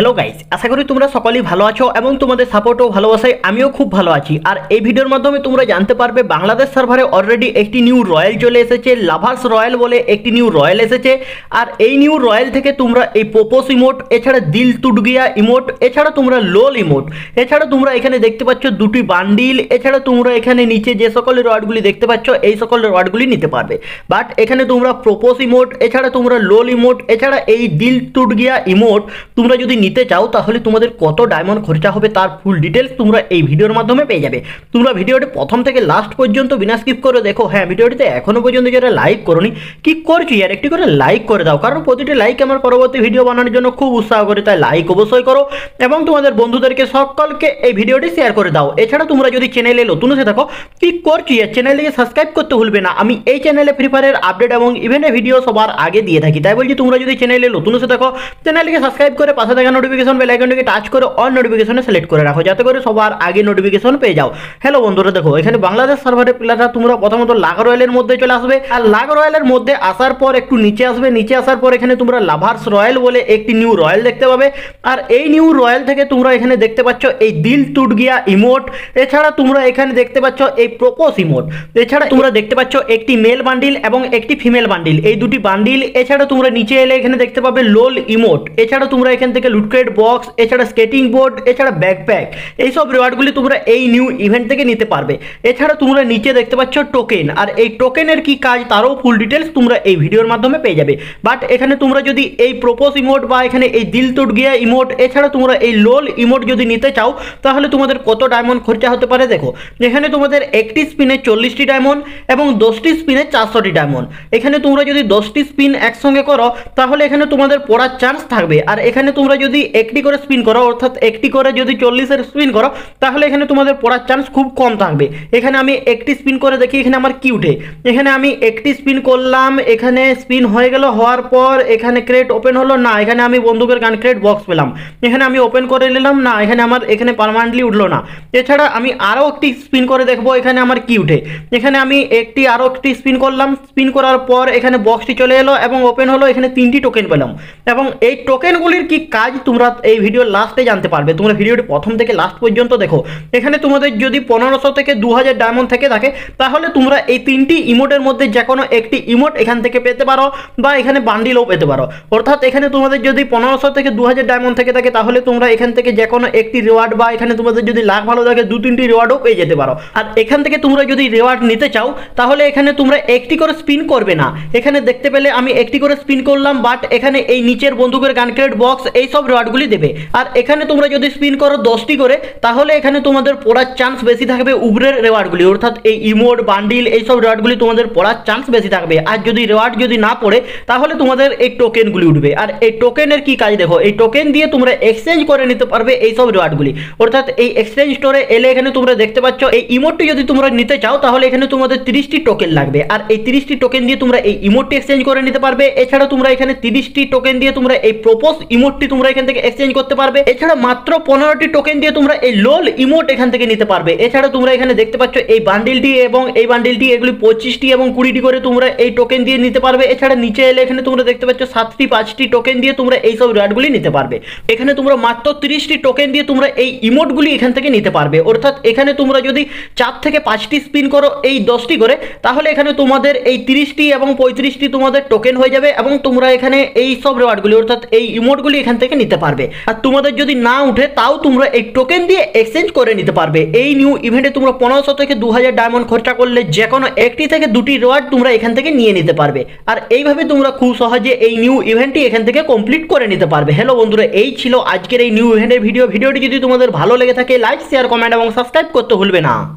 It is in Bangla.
হ্যালো গাইস আশা করি তোমরা সকলেই ভালো আছো এবং তোমাদের সাপোর্টও ভালোবাসাই আমিও খুব ভালো আছি আর এই ভিডিওর মাধ্যমে তোমরা জানতে পারবে বাংলাদেশ সার্ভারে অলরেডি একটি নিউ রয়্যাল চলে এসেছে লাভার্স রয়্যাল বলে একটি নিউ রয়্যাল এসেছে আর এই নিউ রয়্যাল থেকে তোমরা এই পোপোস ইমোট এছাড়া দিল তুটগিয়া ইমোট এছাড়া তোমরা লোল ইমোট এছাড়া তোমরা এখানে দেখতে পাচ্ছ দুটি বান্ডিল এছাড়া তোমরা এখানে নিচে যে সকল রডগুলি দেখতে পাচ্ছ এই সকল রডগুলি নিতে পারবে বাট এখানে তোমরা প্রোপোস ইমোট এছাড়া তোমরা লোল ইমোট এছাড়া এই দিল গিয়া ইমোট তোমরা যদি নিতে চাও তাহলে তোমাদের কত ডায়মন্ড খরচা হবে তার ফুল ডিটেলস তোমরা এই ভিডিওর মাধ্যমে পেয়ে যাবে তোমরা ভিডিওটি প্রথম থেকে লাস্ট পর্যন্ত বিনা স্কিপ করে দেখো হ্যাঁ ভিডিওটিতে এখনও পর্যন্ত যারা লাইক করনি কি করছি আর একটি করে লাইক করে দাও কারণ প্রতিটি লাইক আমার পরবর্তী ভিডিও বানানোর জন্য খুব উৎসাহ করে তাই লাইক অবশ্যই করো এবং তোমাদের বন্ধুদেরকে সকলকে এই ভিডিওটি শেয়ার করে দাও এছাড়া তোমরা যদি চ্যানেলে নতুন এসে থাকো কি করছি আর চ্যানেলটিকে সাবস্ক্রাইব করতে ভুলবে না আমি এই চ্যানেলে ফ্রি ফায়ারের আপডেট এবং ইভেন্টের ভিডিও সবার আগে দিয়ে থাকি তাই বলছি তোমরা যদি চ্যানেলে নতুন এসে থাকো চ্যানেলটিকে সাবস্ক্রাইব করে পাশে থাকা থাকা নোটিফিকেশন বেল আইকনটিকে টাচ করে অন নোটিফিকেশনে সিলেক্ট করে রাখো যাতে করে সবার আগে নোটিফিকেশন পেয়ে যাও হ্যালো বন্ধুরা দেখো এখানে বাংলাদেশ সার্ভারের প্লেয়াররা তোমরা প্রথমত লাগ রয়্যালের মধ্যে চলে আসবে আর লাগ রয়্যালের মধ্যে আসার পর একটু নিচে আসবে নিচে আসার পর এখানে তোমরা লাভার্স রয়্যাল বলে একটি নিউ রয়্যাল দেখতে পাবে আর এই নিউ রয়্যাল থেকে তোমরা এখানে দেখতে পাচ্ছ এই দিল টুট গিয়া ইমোট এছাড়া তোমরা এখানে দেখতে পাচ্ছ এই প্রোপোস ইমোট এছাড়া তোমরা দেখতে পাচ্ছ একটি মেল বান্ডিল এবং একটি ফিমেল বান্ডিল এই দুটি বান্ডিল এছাড়া তোমরা নিচে এলে এখানে দেখতে পাবে লোল ইমোট এছাড়া তোমরা এখান থেকে লুট ক্রেট বক্স এছাড়া স্কেটিং বোর্ড এছাড়া ব্যাকপ্যাক এইসব রিওয়ার্ডগুলি তোমরা এই নিউ ইভেন্ট থেকে নিতে পারবে এছাড়া তোমরা নিচে দেখতে পাচ্ছ টোকেন আর এই টোকেনের কি কাজ তারও ফুল ডিটেলস তোমরা এই ভিডিওর মাধ্যমে পেয়ে যাবে বাট এখানে তোমরা যদি এই প্রোপোজ ইমোট বা এখানে এই দিল তুট গিয়া ইমোট এছাড়া তোমরা এই লোল ইমোট যদি নিতে চাও তাহলে তোমাদের কত ডায়মন্ড খরচা হতে পারে দেখো এখানে তোমাদের একটি স্পিনে চল্লিশটি ডায়মন্ড এবং দশটি স্পিনে চারশোটি ডায়মন্ড এখানে তোমরা যদি দশটি স্পিন একসঙ্গে করো তাহলে এখানে তোমাদের পড়ার চান্স থাকবে আর এখানে তোমরা যদি যদি একটি করে স্পিন করো অর্থাৎ একটি করে যদি চল্লিশের স্পিন করো তাহলে এখানে তোমাদের পড়ার চান্স খুব কম থাকবে এখানে আমি একটি স্পিন করে দেখি এখানে আমার কি উঠে এখানে আমি একটি স্পিন করলাম এখানে স্পিন হয়ে গেল হওয়ার পর এখানে ক্রেট ওপেন হলো না এখানে আমি বন্দুকের গান ক্রেট বক্স পেলাম এখানে আমি ওপেন করে নিলাম না এখানে আমার এখানে পারমানেন্টলি উঠলো না এছাড়া আমি আরও একটি স্পিন করে দেখবো এখানে আমার কি উঠে এখানে আমি একটি আরও একটি স্পিন করলাম স্পিন করার পর এখানে বক্সটি চলে এলো এবং ওপেন হলো এখানে তিনটি টোকেন পেলাম এবং এই টোকেনগুলির কি কাজ তোমরা এই ভিডিও লাস্টে জানতে পারবে তোমরা ভিডিওটি প্রথম থেকে লাস্ট পর্যন্ত দেখো এখানে তোমাদের যদি পনেরোশো থেকে দু ডায়মন্ড থেকে থাকে তাহলে তোমরা এই তিনটি ইমোটের মধ্যে যে কোনো একটি ইমোট এখান থেকে পেতে পারো বা এখানে বান্ডিলও পেতে পারো অর্থাৎ এখানে তোমাদের যদি পনেরোশো থেকে দু ডায়মন্ড থেকে থাকে তাহলে তোমরা এখান থেকে যে কোনো একটি রিওয়ার্ড বা এখানে তোমাদের যদি লাখ ভালো থাকে দু তিনটি রিওয়ার্ডও পেয়ে যেতে পারো আর এখান থেকে তোমরা যদি রিওয়ার্ড নিতে চাও তাহলে এখানে তোমরা একটি করে স্পিন করবে না এখানে দেখতে পেলে আমি একটি করে স্পিন করলাম বাট এখানে এই নিচের বন্দুকের গান ক্রেড বক্স এইসব ডটগুলি দেবে আর এখানে তোমরা যদি স্পিন করো দশটি করে তাহলে এখানে তোমাদের পড়ার চান্স বেশি থাকবে উবরের রেওয়ার্ডগুলি অর্থাৎ এই ইমোট বান্ডিল এইসব রেওয়ার্ডগুলি তোমাদের পড়ার চান্স বেশি থাকবে আর যদি রেওয়ার্ড যদি না পড়ে তাহলে তোমাদের এই টোকেনগুলি উঠবে আর এই টোকেনের কি কাজ দেখো এই টোকেন দিয়ে তোমরা এক্সচেঞ্জ করে নিতে পারবে এইসব রেওয়ার্ডগুলি অর্থাৎ এই এক্সচেঞ্জ স্টোরে এলে এখানে তোমরা দেখতে পাচ্ছ এই ইমোটটি যদি তোমরা নিতে চাও তাহলে এখানে তোমাদের তিরিশটি টোকেন লাগবে আর এই তিরিশটি টোকেন দিয়ে তোমরা এই ইমোটটি এক্সচেঞ্জ করে নিতে পারবে এছাড়া তোমরা এখানে তিরিশটি টোকেন দিয়ে তোমরা এই প্রপোজ ইমোটটি তোমরা এখানে এখান থেকে এক্সচেঞ্জ করতে পারবে এছাড়া মাত্র পনেরোটি টোকেন দিয়ে তোমরা এই লোল ইমোট এখান থেকে নিতে পারবে এছাড়া তোমরা এখানে দেখতে পাচ্ছ এই বান্ডিলটি এবং এই বান্ডিলটি এগুলি পঁচিশটি এবং কুড়িটি করে তোমরা এই টোকেন দিয়ে নিতে পারবে এছাড়া নিচে এলে এখানে তোমরা দেখতে পাচ্ছ সাতটি পাঁচটি টোকেন দিয়ে তোমরা এই সব র্যাডগুলি নিতে পারবে এখানে তোমরা মাত্র তিরিশটি টোকেন দিয়ে তোমরা এই ইমোটগুলি এখান থেকে নিতে পারবে অর্থাৎ এখানে তোমরা যদি চার থেকে পাঁচটি স্পিন করো এই দশটি করে তাহলে এখানে তোমাদের এই তিরিশটি এবং পঁয়ত্রিশটি তোমাদের টোকেন হয়ে যাবে এবং তোমরা এখানে এই সব রেওয়ার্ডগুলি অর্থাৎ এই ইমোটগুলি এখান থেকে নিতে নিতে পারবে আর তোমাদের যদি না উঠে তাও তোমরা এই টোকেন দিয়ে এক্সচেঞ্জ করে নিতে পারবে এই নিউ ইভেন্টে তোমরা পনেরোশো থেকে দু হাজার ডায়মন্ড খরচা করলে যে কোনো একটি থেকে দুটি রোয়ার্ড তোমরা এখান থেকে নিয়ে নিতে পারবে আর এইভাবে তোমরা খুব সহজে এই নিউ ইভেন্টটি এখান থেকে কমপ্লিট করে নিতে পারবে হ্যালো বন্ধুরা এই ছিল আজকের এই নিউ ইভেন্টের ভিডিও ভিডিওটি যদি তোমাদের ভালো লেগে থাকে লাইক শেয়ার কমেন্ট এবং সাবস্ক্রাইব করতে ভুলবে না